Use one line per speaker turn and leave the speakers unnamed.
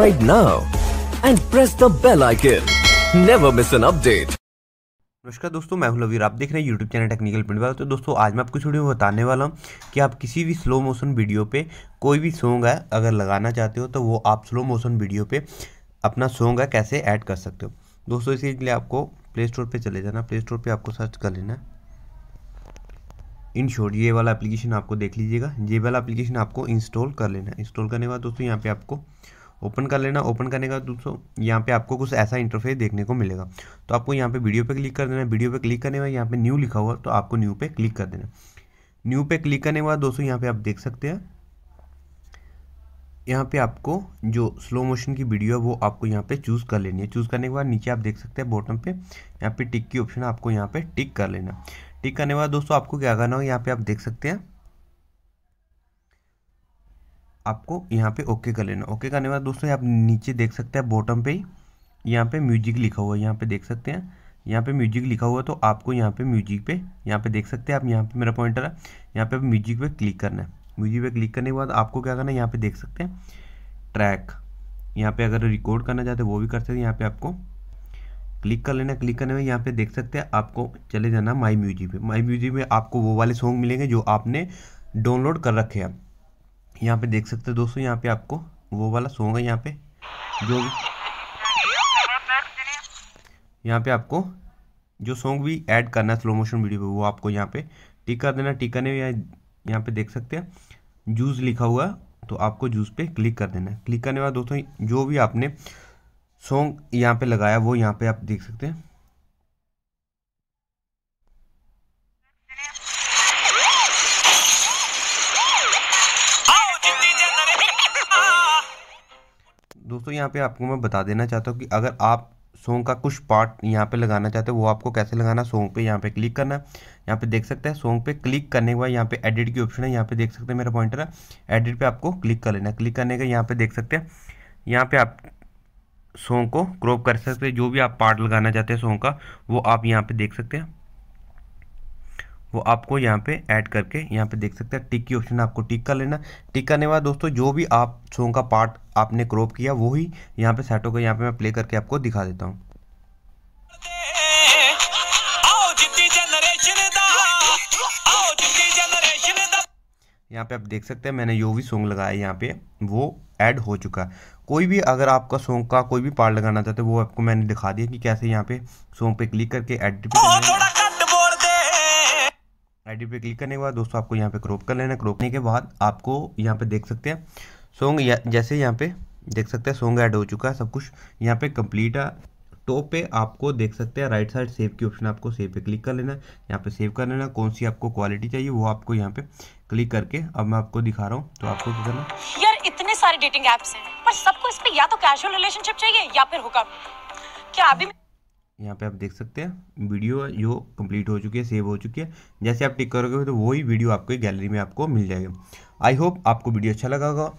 right now and press the bell icon. Never miss an update. नमस्कार दोस्तों मैं हूं लवीर आप देख रहे हैं YouTube चैनल टेक्निकल पिंड तो दोस्तों आज मैं आपको इस वीडियो में बताने वाला हूं कि आप किसी भी स्लो मोशन वीडियो पे कोई भी सॉन्ग है अगर लगाना चाहते हो तो वो आप स्लो मोशन वीडियो पे अपना सॉन्ग है कैसे ऐड कर सकते हो दोस्तों इसी के लिए आपको प्ले स्टोर पर चले जाना प्ले स्टोर पर आपको सर्च कर लेना इन शॉर्ट ये वाला एप्लीकेशन आपको देख लीजिएगा ये वाला एप्लीकेशन आपको इंस्टॉल कर लेना इंस्टॉल करने के बाद दोस्तों यहाँ पर आपको ओपन कर लेना ओपन करने का दोस्तों यहाँ पे आपको कुछ ऐसा इंटरफेस देखने को मिलेगा तो आपको यहाँ पे वीडियो पे क्लिक कर देना वीडियो पे क्लिक करने के बाद यहाँ पे न्यू लिखा हुआ तो आपको न्यू पे क्लिक कर देना न्यू पे क्लिक करने के बाद दोस्तों यहाँ पे आप देख सकते हैं यहाँ पे आपको जो स्लो मोशन की वीडियो है वो आपको यहाँ पे चूज़ कर लेनी है चूज़ करने के बाद नीचे आप देख सकते हैं बॉटम पे यहाँ पे टिक की ऑप्शन आपको यहाँ पे टिक कर लेना टिक करने के बाद दोस्तों आपको क्या करना हो यहाँ पे आप देख सकते हैं आपको यहाँ पे ओके कर लेना ओके करने के बाद दोस्तों आप नीचे देख सकते हैं बॉटम पे ही यहाँ पे म्यूजिक लिखा हुआ है यहाँ पे देख सकते हैं यहाँ पे म्यूजिक लिखा हुआ है तो आपको यहाँ पे म्यूजिक पे यहाँ पे देख सकते हैं आप यहाँ पे मेरा पॉइंटर है यहाँ पे म्यूजिक पे क्लिक करना है म्यूजिक पे क्लिक करने के बाद आपको क्या करना है यहाँ पे देख सकते हैं ट्रैक यहाँ पे अगर रिकॉर्ड करना चाहते वो भी कर सकते हैं यहाँ पे आपको क्लिक कर लेना क्लिक करने में यहाँ पे देख सकते हैं आपको चले जाना माई म्यूजिक पे माई म्यूजिक में आपको वो वाले सॉन्ग मिलेंगे जो आपने डाउनलोड कर रखे हैं यहाँ पे देख सकते हो दोस्तों यहाँ पे आपको वो वाला सॉन्ग है यहाँ पे जो यहाँ पे आपको जो सॉन्ग भी ऐड करना है स्लो मोशन वीडियो पे वो आपको यहाँ पे टिक कर देना टिक करने यहाँ पे देख सकते हैं जूस लिखा हुआ है तो आपको जूस पे क्लिक कर देना है क्लिक करने के बाद दोस्तों जो भी आपने सॉन्ग यहाँ पे लगाया वो यहाँ पे आप देख सकते हैं दोस्तों यहाँ पे आपको मैं बता देना चाहता हूँ कि अगर आप सोंग का कुछ पार्ट यहाँ पे लगाना चाहते हो वो आपको कैसे लगाना सोंग पे यहाँ पे क्लिक करना है यहाँ पे देख सकते हैं सोंग पे क्लिक करने के बाद यहाँ पे एडिट की ऑप्शन है यहाँ पे देख सकते हैं मेरा पॉइंटर है एडिट पे आपको क्लिक कर लेना क्लिक करने के यहाँ पे देख सकते हैं यहाँ पे आप सोंग को क्रॉप कर सकते हैं जो भी आप पार्ट लगाना चाहते हैं सोंग का वो आप यहाँ पे देख सकते हैं वो आपको यहाँ पे ऐड करके यहाँ पे देख सकते हैं टिक की ऑप्शन आपको टिक कर लेना टिक करने बाद दोस्तों जो भी आप सॉन्ग का पार्ट आपने क्रॉप किया वो ही यहाँ पे सेट होगा यहाँ पे मैं प्ले करके आपको दिखा देता हूँ यहाँ पे आप देख सकते हैं मैंने जो भी सॉन्ग लगाया यहाँ पे वो ऐड हो चुका है कोई भी अगर आपका सॉन्ग का कोई भी पार्ट लगाना चाहते हो वो आपको मैंने दिखा दिया कि कैसे यहाँ पे सॉन्ग पे क्लिक करके एडिट भी आईडी पे क्लिक करने के बाद दोस्तों आपको यहाँ पे क्रॉप कर लेना क्रॉप करने के बाद आपको यहाँ पे देख सकते हैं सॉन्ग जैसे यहाँ पे देख सकते हैं सॉन्ग ऐड हो चुका है सब कुछ यहाँ पे कंप्लीट है टॉप पे आपको देख सकते हैं राइट साइड सेव की ऑप्शन आपको सेव पे क्लिक कर लेना है यहाँ पे सेव कर लेना कौन सी आपको क्वालिटी चाहिए वो आपको यहाँ पे क्लिक करके अब मैं आपको दिखा रहा हूँ तो आपको क्या करना यार इतने सारे डेटिंग एप्स हैं पर सबको इस पे या तो कैजुअल रिलेशनशिप चाहिए या फिर हुकअप क्या अभी यहाँ पे आप देख सकते हैं वीडियो जो कंप्लीट हो चुकी है सेव हो चुकी है जैसे आप टिक करोगे तो वही वीडियो आपको गैलरी में आपको मिल जाएगा आई होप आपको वीडियो अच्छा लगा होगा